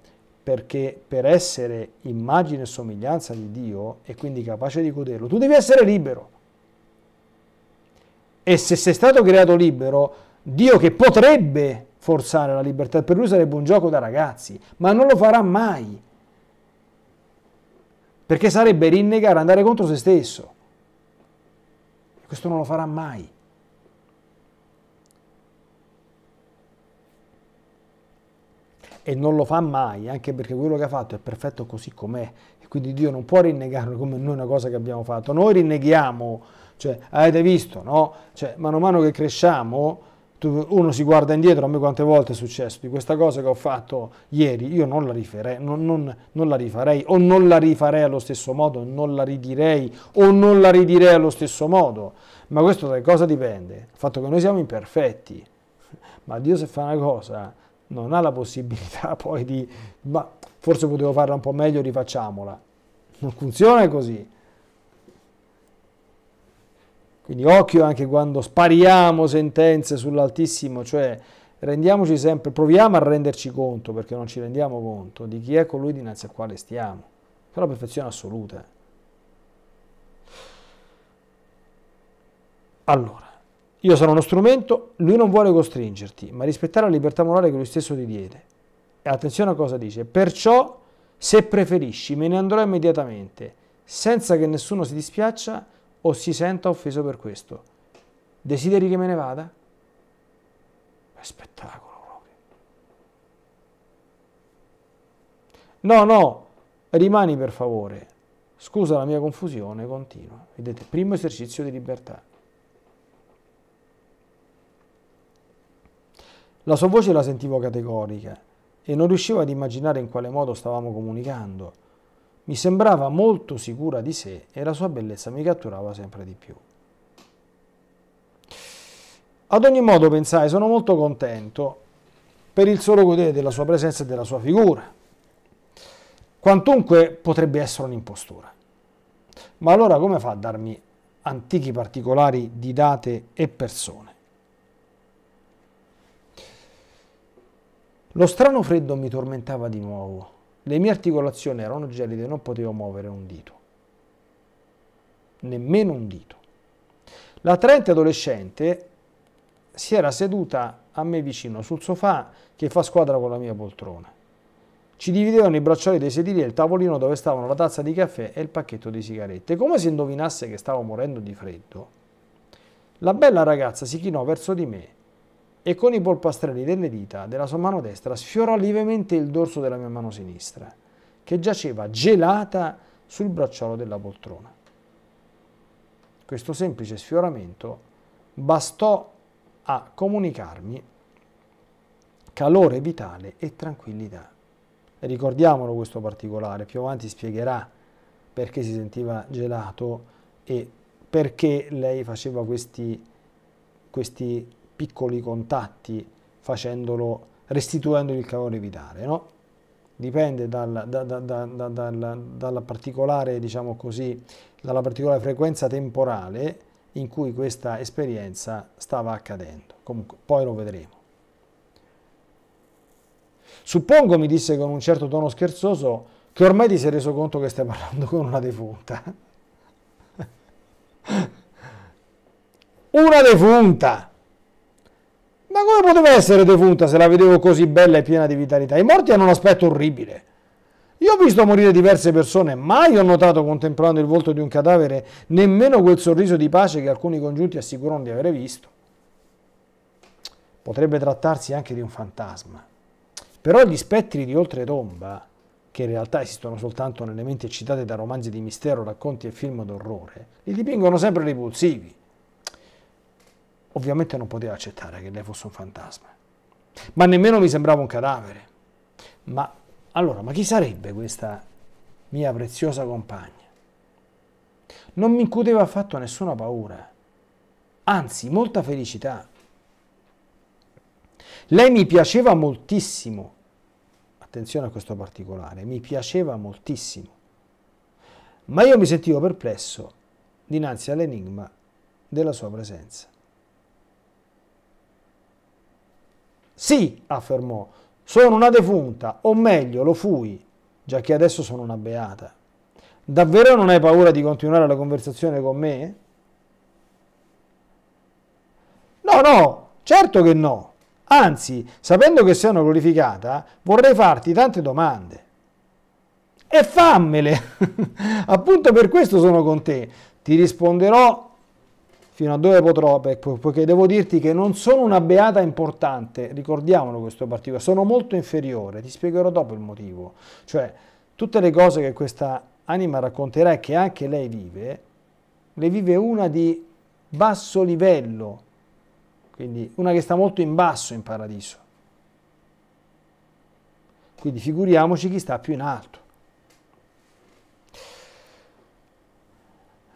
perché per essere immagine e somiglianza di Dio e quindi capace di goderlo, tu devi essere libero. E se sei stato creato libero, Dio che potrebbe forzare la libertà, per lui sarebbe un gioco da ragazzi, ma non lo farà mai, perché sarebbe rinnegare, andare contro se stesso. Questo non lo farà mai. e non lo fa mai, anche perché quello che ha fatto è perfetto così com'è, e quindi Dio non può rinnegarlo come noi una cosa che abbiamo fatto. Noi rinneghiamo, cioè, avete visto, no? Cioè, mano a mano che cresciamo, uno si guarda indietro, a me quante volte è successo di questa cosa che ho fatto ieri, io non la, riferei, non, non, non la rifarei, o non la rifarei allo stesso modo, non la ridirei, o non la ridirei allo stesso modo. Ma questo da cosa dipende? Il fatto che noi siamo imperfetti, ma Dio se fa una cosa non ha la possibilità [laughs] poi di, ma forse potevo farla un po' meglio, rifacciamola. Non funziona così. Quindi occhio anche quando spariamo sentenze sull'altissimo, cioè rendiamoci sempre, proviamo a renderci conto, perché non ci rendiamo conto, di chi è colui dinanzi al quale stiamo. È la perfezione assoluta. Allora, io sono uno strumento, lui non vuole costringerti, ma rispettare la libertà morale che lui stesso ti diede. E attenzione a cosa dice, perciò se preferisci me ne andrò immediatamente, senza che nessuno si dispiaccia o si senta offeso per questo. Desideri che me ne vada? È spettacolo proprio. No, no, rimani per favore. Scusa la mia confusione, continua. Vedete, primo esercizio di libertà. La sua voce la sentivo categorica e non riuscivo ad immaginare in quale modo stavamo comunicando. Mi sembrava molto sicura di sé e la sua bellezza mi catturava sempre di più. Ad ogni modo pensai, sono molto contento per il solo godere della sua presenza e della sua figura. Quantunque potrebbe essere un'impostura. Ma allora come fa a darmi antichi particolari di date e persone? Lo strano freddo mi tormentava di nuovo. Le mie articolazioni erano gelide e non potevo muovere un dito. Nemmeno un dito. La Trent adolescente si era seduta a me vicino sul sofà che fa squadra con la mia poltrona. Ci dividevano i braccioli dei sedili e il tavolino dove stavano la tazza di caffè e il pacchetto di sigarette. Come se indovinasse che stavo morendo di freddo, la bella ragazza si chinò verso di me e con i polpastrelli delle dita della sua mano destra sfiorò lievemente il dorso della mia mano sinistra, che giaceva gelata sul bracciolo della poltrona. Questo semplice sfioramento bastò a comunicarmi calore vitale e tranquillità. Ricordiamolo questo particolare, più avanti spiegherà perché si sentiva gelato e perché lei faceva questi, questi piccoli contatti facendolo, restituendogli il calore vitale, no? dipende dal, da, da, da, dalla, particolare, diciamo così, dalla particolare frequenza temporale in cui questa esperienza stava accadendo. Comunque, poi lo vedremo. Suppongo, mi disse con un certo tono scherzoso, che ormai ti sei reso conto che stai parlando con una defunta. [laughs] una defunta! Ma come poteva essere defunta se la vedevo così bella e piena di vitalità? I morti hanno un aspetto orribile. Io ho visto morire diverse persone, mai ho notato contemplando il volto di un cadavere nemmeno quel sorriso di pace che alcuni congiunti assicurano di aver visto. Potrebbe trattarsi anche di un fantasma. Però gli spettri di oltretomba, che in realtà esistono soltanto nelle menti eccitate da romanzi di mistero, racconti e film d'orrore, li dipingono sempre repulsivi. Ovviamente non poteva accettare che lei fosse un fantasma, ma nemmeno mi sembrava un cadavere. Ma allora, ma chi sarebbe questa mia preziosa compagna? Non mi incuteva affatto nessuna paura, anzi molta felicità. Lei mi piaceva moltissimo, attenzione a questo particolare, mi piaceva moltissimo, ma io mi sentivo perplesso dinanzi all'enigma della sua presenza. Sì, affermò, sono una defunta, o meglio, lo fui, già che adesso sono una beata. Davvero non hai paura di continuare la conversazione con me? No, no, certo che no. Anzi, sapendo che sono glorificata, vorrei farti tante domande. E fammele! [laughs] Appunto per questo sono con te. Ti risponderò fino a dove potrò, perché devo dirti che non sono una beata importante, ricordiamolo questo particolare, sono molto inferiore, ti spiegherò dopo il motivo. Cioè, tutte le cose che questa anima racconterà e che anche lei vive, le vive una di basso livello, quindi una che sta molto in basso in paradiso. Quindi figuriamoci chi sta più in alto.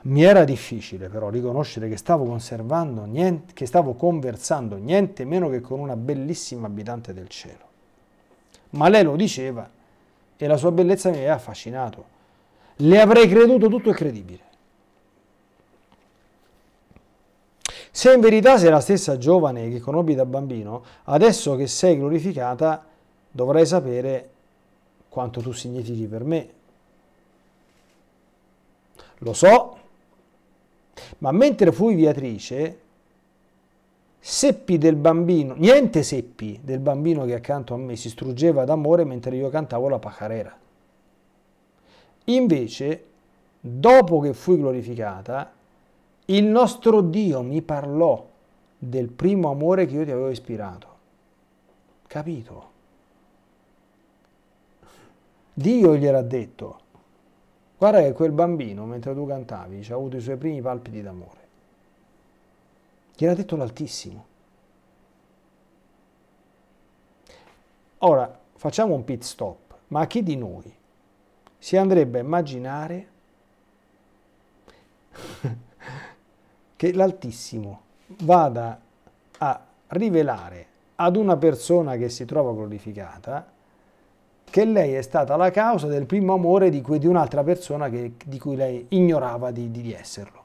Mi era difficile però riconoscere che stavo, conservando niente, che stavo conversando niente meno che con una bellissima abitante del cielo. Ma lei lo diceva e la sua bellezza mi aveva affascinato. Le avrei creduto tutto il credibile. Se in verità sei la stessa giovane che conobbi da bambino, adesso che sei glorificata dovrai sapere quanto tu significhi per me. Lo so ma mentre fui viatrice, seppi del bambino, niente seppi del bambino che accanto a me si struggeva d'amore mentre io cantavo la pacarera. Invece, dopo che fui glorificata, il nostro Dio mi parlò del primo amore che io ti avevo ispirato. Capito? Dio gliel'ha detto. Guarda che quel bambino, mentre tu cantavi, ci ha avuto i suoi primi palpiti d'amore. Gliel'ha detto l'Altissimo. Ora, facciamo un pit stop, ma chi di noi si andrebbe a immaginare [laughs] che l'Altissimo vada a rivelare ad una persona che si trova glorificata che lei è stata la causa del primo amore di, cui, di un'altra persona che, di cui lei ignorava di, di, di esserlo.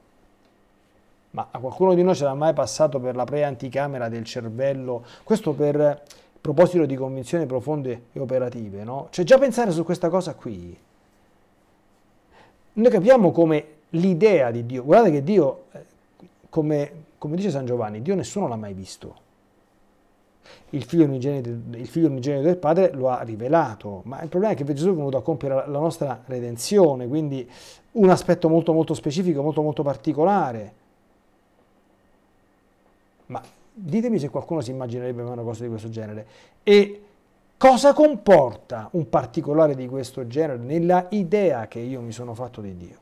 Ma a qualcuno di noi ce l'ha mai passato per la pre-anticamera del cervello? Questo per proposito di convinzioni profonde e operative, no? Cioè già pensare su questa cosa qui. Noi capiamo come l'idea di Dio, guardate che Dio, eh, come, come dice San Giovanni, Dio nessuno l'ha mai visto il figlio, il figlio unigenito del Padre lo ha rivelato, ma il problema è che Gesù è venuto a compiere la nostra redenzione, quindi un aspetto molto molto specifico, molto molto particolare. Ma ditemi se qualcuno si immaginerebbe una cosa di questo genere. E cosa comporta un particolare di questo genere nella idea che io mi sono fatto di Dio?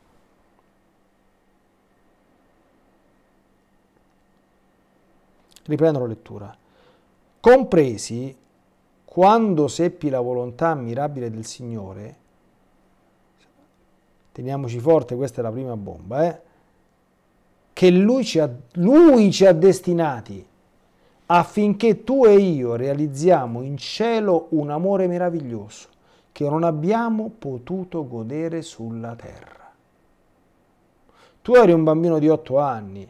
Riprendo la lettura compresi quando seppi la volontà ammirabile del Signore, teniamoci forte, questa è la prima bomba, eh, che lui ci, ha, lui ci ha destinati affinché tu e io realizziamo in cielo un amore meraviglioso che non abbiamo potuto godere sulla terra. Tu eri un bambino di otto anni,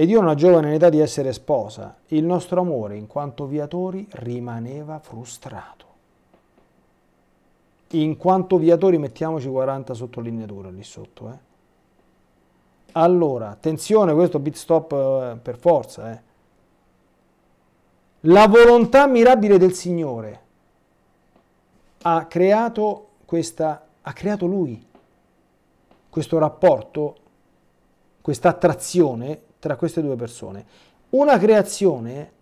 ed io una giovane in età di essere sposa, il nostro amore in quanto viatori rimaneva frustrato. In quanto viatori mettiamoci 40 sottolineature lì sotto. Eh. Allora, attenzione, questo bit stop eh, per forza. Eh. La volontà mirabile del Signore ha creato questa, ha creato Lui questo rapporto, questa attrazione tra queste due persone. Una creazione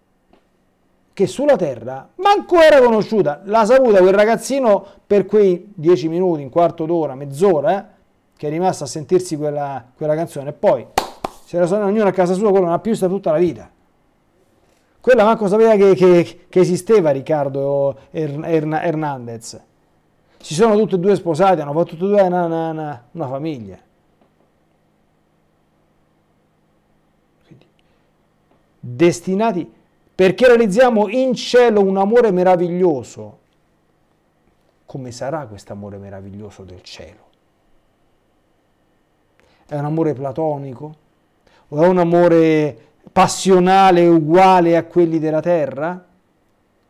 che sulla Terra manco era conosciuta, l'ha saputa quel ragazzino per quei dieci minuti, un quarto d'ora, mezz'ora, eh, che è rimasto a sentirsi quella, quella canzone, e poi se la sono ognuno a casa sua, quello non ha più sta tutta la vita. Quella manco sapeva che, che, che esisteva Riccardo Hernandez. Si sono tutti e due sposati, hanno fatto tutti e due una, una, una famiglia. destinati perché realizziamo in cielo un amore meraviglioso. Come sarà questo amore meraviglioso del cielo? È un amore platonico? O è un amore passionale uguale a quelli della terra,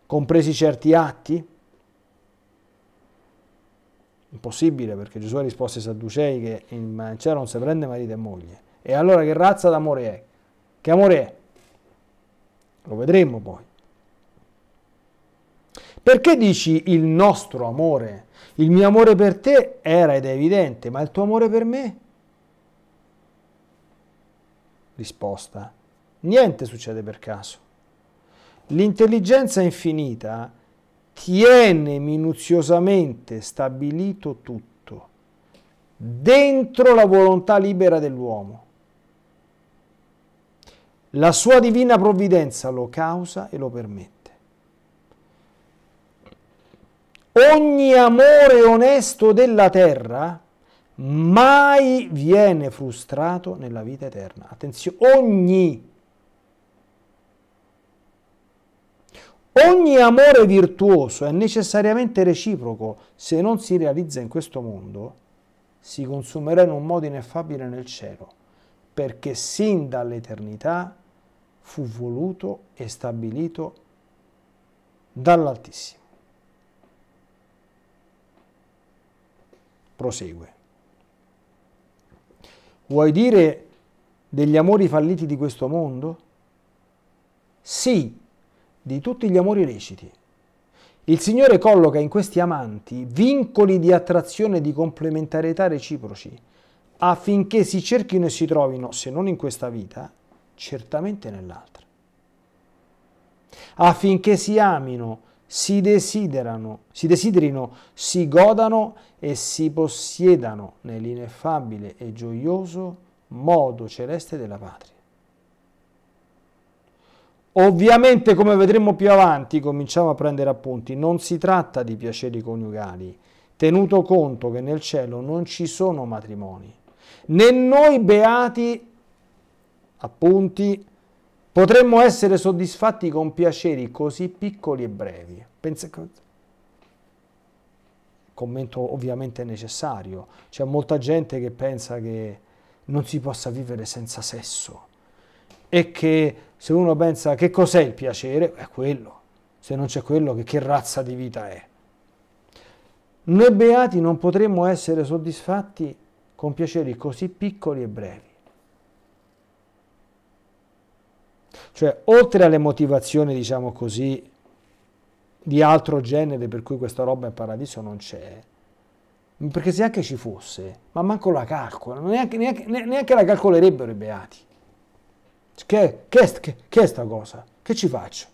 compresi certi atti? Impossibile perché Gesù ha risposto ai Sadducei che in cielo non si prende marito e moglie. E allora che razza d'amore è? Che amore è? Lo vedremo poi. Perché dici il nostro amore? Il mio amore per te era ed è evidente, ma il tuo amore per me? Risposta. Niente succede per caso. L'intelligenza infinita tiene minuziosamente stabilito tutto dentro la volontà libera dell'uomo. La sua divina provvidenza lo causa e lo permette. Ogni amore onesto della terra mai viene frustrato nella vita eterna. Attenzione, ogni, ogni amore virtuoso è necessariamente reciproco, se non si realizza in questo mondo, si consumerà in un modo ineffabile nel cielo, perché sin dall'eternità fu voluto e stabilito dall'Altissimo. Prosegue. Vuoi dire degli amori falliti di questo mondo? Sì, di tutti gli amori reciti. Il Signore colloca in questi amanti vincoli di attrazione e di complementarietà reciproci, affinché si cerchino e si trovino, se non in questa vita, certamente nell'altra. Affinché si amino, si desiderano, si desiderino, si godano e si possiedano nell'ineffabile e gioioso modo celeste della patria. Ovviamente, come vedremo più avanti, cominciamo a prendere appunti, non si tratta di piaceri coniugali, tenuto conto che nel cielo non ci sono matrimoni, né noi beati appunti, potremmo essere soddisfatti con piaceri così piccoli e brevi. Pensa, commento ovviamente necessario, c'è molta gente che pensa che non si possa vivere senza sesso e che se uno pensa che cos'è il piacere, è quello. Se non c'è quello, che, che razza di vita è? Noi beati non potremmo essere soddisfatti con piaceri così piccoli e brevi. Cioè, oltre alle motivazioni, diciamo così, di altro genere per cui questa roba in paradiso non c'è, perché se anche ci fosse, ma manco la calcolano, neanche, neanche, neanche la calcolerebbero i beati. Che, che, che, che, è sta cosa? Che ci faccio?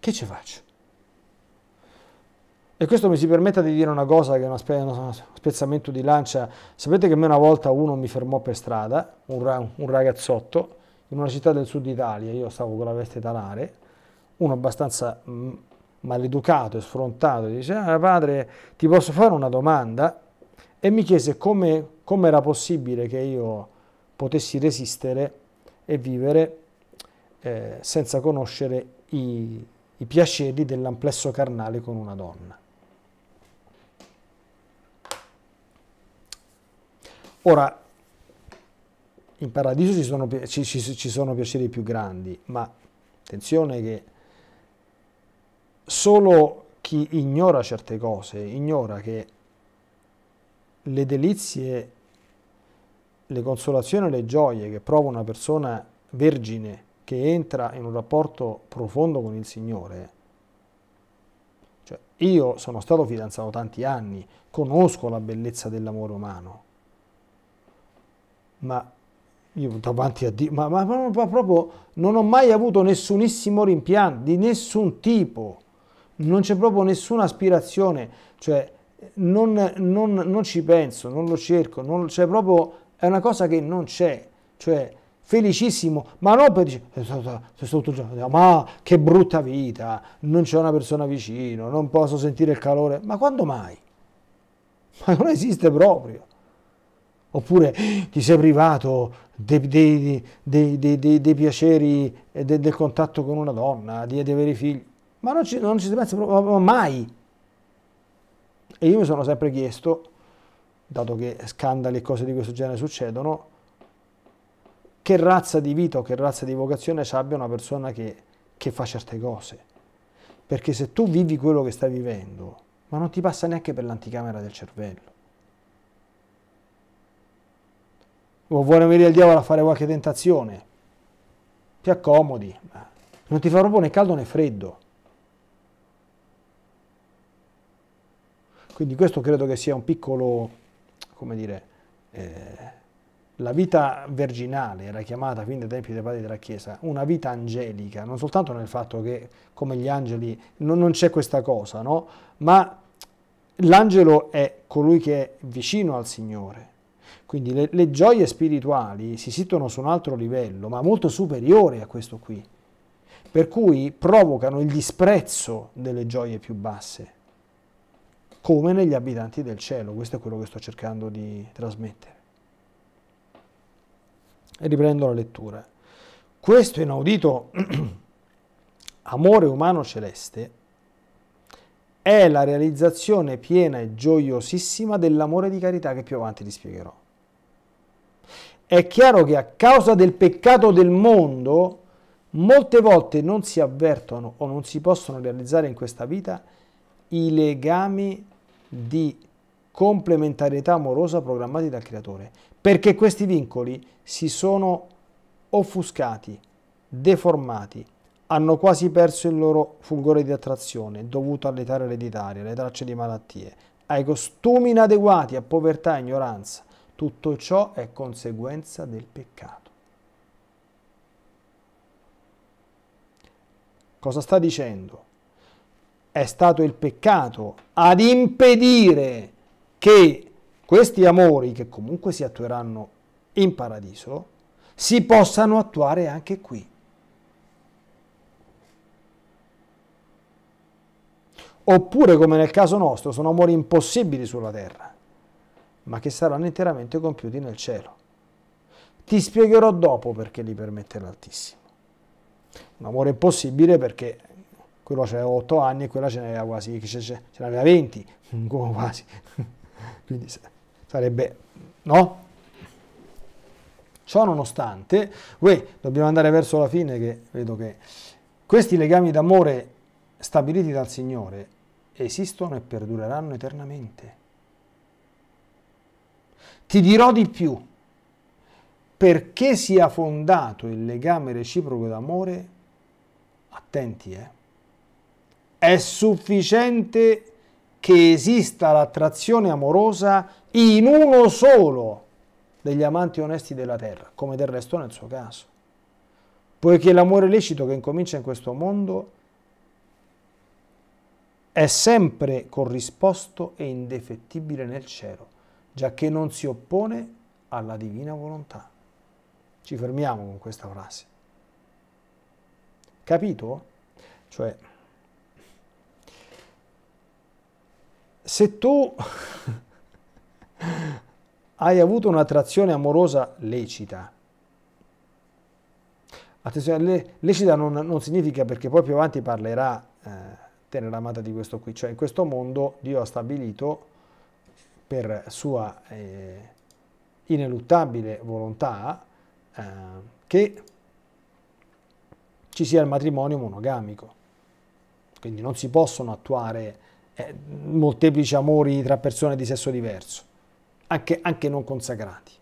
Che ci faccio? E questo mi si permetta di dire una cosa che è uno, spezzamento di lancia. Sapete che a me una volta uno mi fermò per strada, un ragazzotto, in una città del sud Italia, io stavo con la veste talare, uno abbastanza mm, maleducato e sfrontato dice, ah padre ti posso fare una domanda? E mi chiese come, come era possibile che io potessi resistere e vivere eh, senza conoscere i, i piaceri dell'amplesso carnale con una donna. Ora, in paradiso ci sono, ci, ci, ci sono piaceri più grandi, ma attenzione che solo chi ignora certe cose, ignora che le delizie, le consolazioni e le gioie che prova una persona vergine che entra in un rapporto profondo con il Signore. Cioè, io sono stato fidanzato tanti anni, conosco la bellezza dell'amore umano, ma io davanti a Dio, ma, ma, ma, ma, proprio non ho mai avuto nessunissimo rimpianto di nessun tipo, non c'è proprio nessuna aspirazione, cioè non, non, non ci penso, non lo cerco, non, cioè proprio è una cosa che non c'è, cioè felicissimo, ma non per dire, eh, ma che brutta vita, non c'è una persona vicino, non posso sentire il calore, ma quando mai? Ma non esiste proprio. Oppure ti sei privato dei, dei, dei, dei piaceri de, del contatto con una donna, di, di avere figli, ma non ci, non ci si pensa proprio mai. E io mi sono sempre chiesto, dato che scandali e cose di questo genere succedono, che razza di vita o che razza di vocazione abbia una persona che, che fa certe cose. Perché se tu vivi quello che stai vivendo, ma non ti passa neanche per l'anticamera del cervello. o vuole venire il diavolo a fare qualche tentazione, ti accomodi, non ti fa proprio né caldo né freddo. Quindi questo credo che sia un piccolo, come dire, eh, la vita virginale era chiamata fin dai tempi dei padri della Chiesa, una vita angelica, non soltanto nel fatto che come gli angeli non, non c'è questa cosa, no? ma l'angelo è colui che è vicino al Signore, quindi le, le gioie spirituali si situano su un altro livello, ma molto superiore a questo qui, per cui provocano il disprezzo delle gioie più basse, come negli abitanti del cielo. Questo è quello che sto cercando di trasmettere. E riprendo la lettura. Questo inaudito [clears throat] amore umano celeste è la realizzazione piena e gioiosissima dell'amore di carità che più avanti vi spiegherò. È chiaro che a causa del peccato del mondo, molte volte non si avvertono o non si possono realizzare in questa vita i legami di complementarietà amorosa programmati dal creatore, perché questi vincoli si sono offuscati, deformati, hanno quasi perso il loro fulgore di attrazione dovuto all'età ereditaria, alle tracce di malattie, ai costumi inadeguati, a povertà e ignoranza. Tutto ciò è conseguenza del peccato. Cosa sta dicendo? È stato il peccato ad impedire che questi amori, che comunque si attueranno in paradiso, si possano attuare anche qui. oppure come nel caso nostro sono amori impossibili sulla terra, ma che saranno interamente compiuti nel cielo. Ti spiegherò dopo perché li permette l'Altissimo. Un amore impossibile perché quello c'aveva 8 anni e quella ce n'aveva quasi ce n'aveva 20, [laughs] come quasi. [laughs] Quindi sarebbe no? Ciò nonostante, uè, dobbiamo andare verso la fine che vedo che questi legami d'amore stabiliti dal Signore esistono e perdureranno eternamente. Ti dirò di più, perché sia fondato il legame reciproco d'amore, attenti eh, è sufficiente che esista l'attrazione amorosa in uno solo degli amanti onesti della terra, come del resto nel suo caso, poiché l'amore lecito che incomincia in questo mondo è sempre corrisposto e indefettibile nel cielo, giacché non si oppone alla divina volontà. Ci fermiamo con questa frase. Capito? Cioè, se tu [laughs] hai avuto un'attrazione amorosa lecita, attenzione, lecita non, non, significa perché poi più avanti parlerà... Eh, tenere amata di questo qui, cioè in questo mondo Dio ha stabilito per sua eh, ineluttabile volontà eh, che ci sia il matrimonio monogamico. Quindi non si possono attuare eh, molteplici amori tra persone di sesso diverso, anche, anche non consacrati.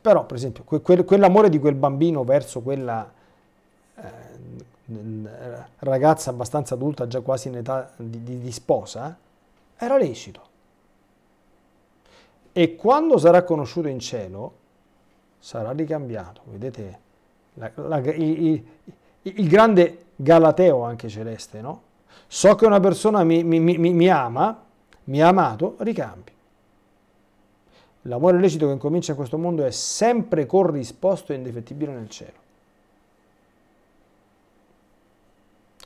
Però, per esempio, quell'amore di quel bambino verso quella eh, ragazza abbastanza adulta, già quasi in età di, di, di sposa, era lecito. E quando sarà conosciuto in cielo, sarà ricambiato. Vedete la, la, il, il, il, grande galateo anche celeste, no? So che una persona mi, mi, mi, mi ama, mi ha amato, ricambi. L'amore lecito che incomincia in questo mondo è sempre corrisposto e indefettibile nel cielo.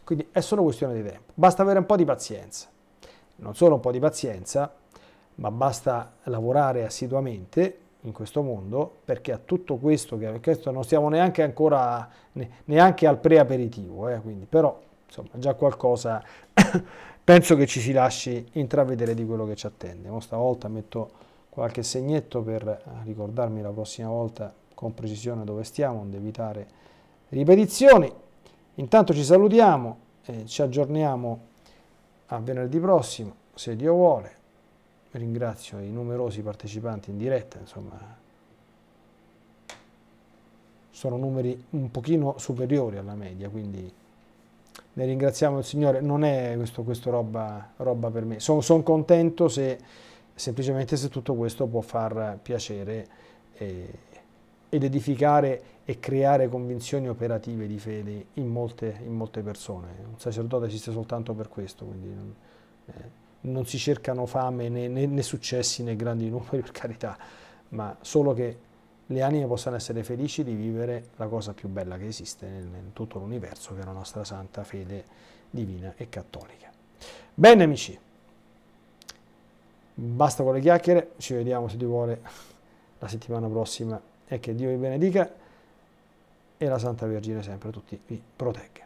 Quindi è solo questione di tempo. Basta avere un po' di pazienza. Non solo un po' di pazienza, ma basta lavorare assiduamente in questo mondo perché a tutto questo, che questo non stiamo neanche ancora neanche al preaperitivo, eh, quindi, però insomma già qualcosa [coughs] penso che ci si lasci intravedere di quello che ci attende. Mo stavolta metto qualche segnetto per ricordarmi la prossima volta con precisione dove stiamo, ad evitare ripetizioni. Intanto ci salutiamo e ci aggiorniamo a venerdì prossimo, se Dio vuole. Ringrazio i numerosi partecipanti in diretta, insomma, sono numeri un pochino superiori alla media, quindi ne ringraziamo il Signore. Non è questo, questo roba, roba, per me. Sono son contento se semplicemente se tutto questo può far piacere. Eh, ed edificare e creare convinzioni operative di fede in molte, in molte persone. Un sacerdote esiste soltanto per questo, quindi non, eh, non si cercano fame né, né, né, successi né grandi [laughs] numeri per carità, ma solo che le anime possano essere felici di vivere la cosa più bella che esiste nel, in tutto l'universo, che è la nostra santa fede divina e cattolica. Bene amici, basta con le chiacchiere, ci vediamo se ti vuole [laughs] la settimana prossima e che Dio vi benedica e la Santa Vergine sempre a tutti vi protegga.